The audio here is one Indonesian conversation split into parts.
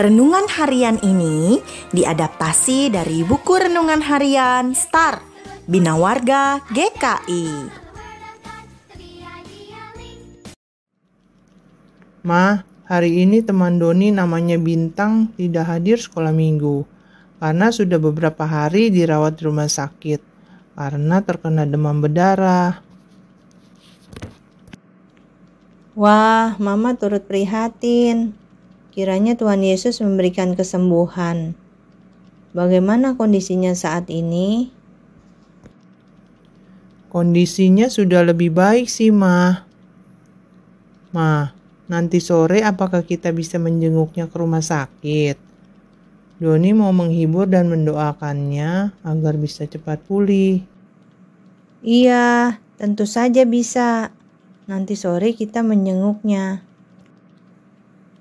Renungan harian ini diadaptasi dari buku renungan harian Star Bina Warga GKI. Ma, hari ini teman Doni namanya Bintang tidak hadir sekolah minggu karena sudah beberapa hari dirawat di rumah sakit karena terkena demam berdarah. Wah, Mama turut prihatin. Kiranya Tuhan Yesus memberikan kesembuhan. Bagaimana kondisinya saat ini? Kondisinya sudah lebih baik sih, Ma. Ma, nanti sore apakah kita bisa menjenguknya ke rumah sakit? Doni mau menghibur dan mendoakannya agar bisa cepat pulih. Iya, tentu saja bisa. Nanti sore kita menjenguknya.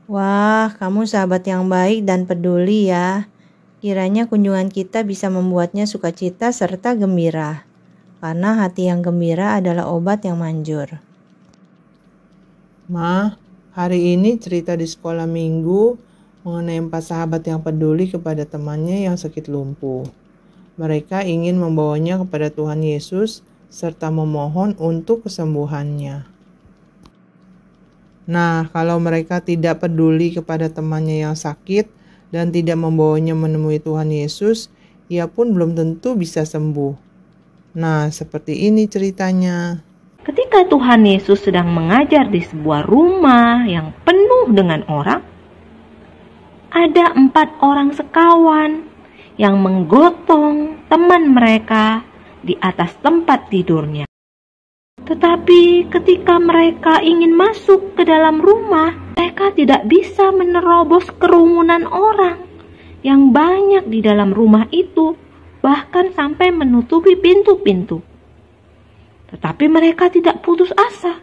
Wah, kamu sahabat yang baik dan peduli ya. Kiranya kunjungan kita bisa membuatnya sukacita serta gembira, karena hati yang gembira adalah obat yang manjur. Ma, hari ini cerita di sekolah minggu mengenai empat sahabat yang peduli kepada temannya yang sakit lumpuh. Mereka ingin membawanya kepada Tuhan Yesus serta memohon untuk kesembuhannya. Nah, kalau mereka tidak peduli kepada temannya yang sakit dan tidak membawanya menemui Tuhan Yesus, ia pun belum tentu bisa sembuh. Nah, seperti ini ceritanya. Ketika Tuhan Yesus sedang mengajar di sebuah rumah yang penuh dengan orang, ada empat orang sekawan yang menggotong teman mereka di atas tempat tidurnya. Tetapi ketika mereka ingin masuk ke dalam rumah, mereka tidak bisa menerobos kerumunan orang yang banyak di dalam rumah itu, bahkan sampai menutupi pintu-pintu. Tetapi mereka tidak putus asa.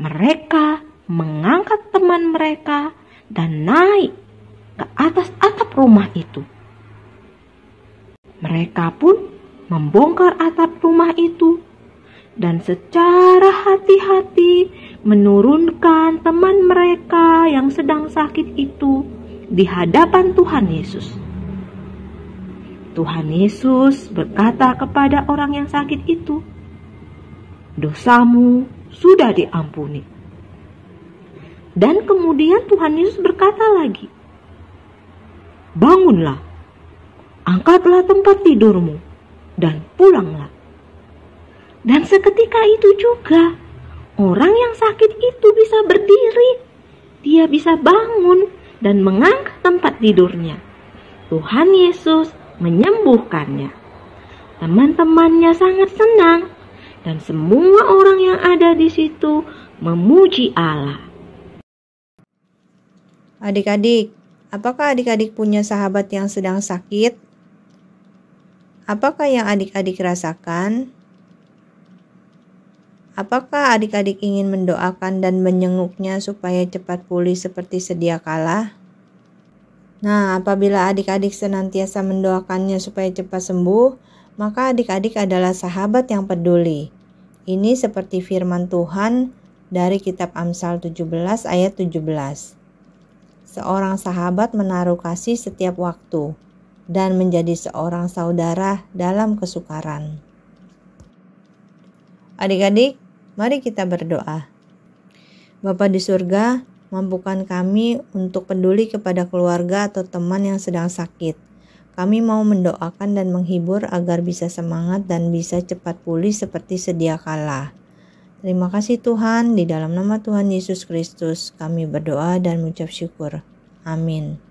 Mereka mengangkat teman mereka dan naik ke atas atap rumah itu. Mereka pun membongkar atap rumah itu dan secara hati-hati menurunkan teman mereka yang sedang sakit itu di hadapan Tuhan Yesus. Tuhan Yesus berkata kepada orang yang sakit itu, "Dosamu sudah diampuni." Dan kemudian Tuhan Yesus berkata lagi, "Bangunlah, angkatlah tempat tidurmu, dan pulanglah." Dan seketika itu juga, orang yang sakit itu bisa berdiri. Dia bisa bangun dan mengangkat tempat tidurnya. Tuhan Yesus menyembuhkannya. Teman-temannya sangat senang dan semua orang yang ada di situ memuji Allah. Adik-adik, apakah adik-adik punya sahabat yang sedang sakit? Apakah yang adik-adik rasakan? Apakah adik-adik ingin mendoakan dan menyenguknya supaya cepat pulih seperti sedia kala? Nah, apabila adik-adik senantiasa mendoakannya supaya cepat sembuh, maka adik-adik adalah sahabat yang peduli. Ini seperti firman Tuhan dari kitab Amsal 17 ayat 17. Seorang sahabat menaruh kasih setiap waktu dan menjadi seorang saudara dalam kesukaran. Adik-adik, Mari kita berdoa. Bapa di surga, mampukan kami untuk peduli kepada keluarga atau teman yang sedang sakit. Kami mau mendoakan dan menghibur agar bisa semangat dan bisa cepat pulih seperti sedia kala. Terima kasih Tuhan, di dalam nama Tuhan Yesus Kristus kami berdoa dan mengucap syukur. Amin.